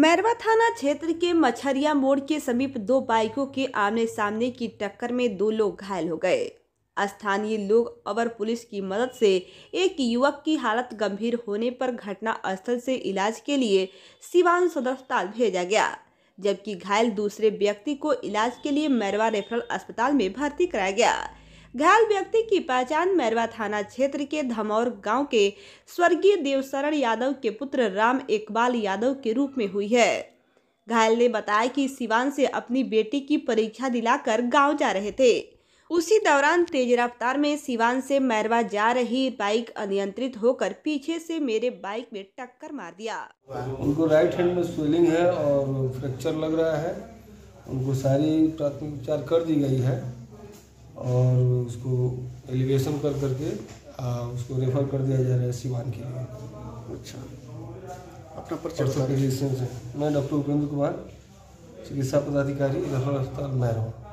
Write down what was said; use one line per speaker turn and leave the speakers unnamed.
मैरवा थाना क्षेत्र के मछरिया मोड़ के समीप दो बाइकों के आमने सामने की टक्कर में दो लोग घायल हो गए स्थानीय लोग और पुलिस की मदद से एक युवक की हालत गंभीर होने पर घटना स्थल से इलाज के लिए सिवान सदर अस्पताल भेजा गया जबकि घायल दूसरे व्यक्ति को इलाज के लिए मैरवा रेफरल अस्पताल में भर्ती कराया गया घायल व्यक्ति की पहचान मैरवा थाना क्षेत्र के धमौर गांव के स्वर्गीय देवशरण यादव के पुत्र राम इकबाल यादव के रूप में हुई है घायल ने बताया कि सिवान से अपनी बेटी की परीक्षा दिलाकर गांव जा रहे थे उसी दौरान तेज रफ्तार में सिवान से मैरवा जा रही बाइक अनियंत्रित होकर पीछे से मेरे बाइक में टक्कर मार दिया
उनको राइट हैंड में स्वेलिंग है और फ्रैक्चर लग रहा है उनको सारी प्राथमिक उपचार कर दी गई है और उसको एलिवेशन कर करके आ, उसको रेफर कर दिया जा रहा है सिवान के लिए अच्छा अपना पर्चा मैं डॉक्टर उपेंद्र कुमार चिकित्सा पदाधिकारी रेफर अस्पताल मैं हूँ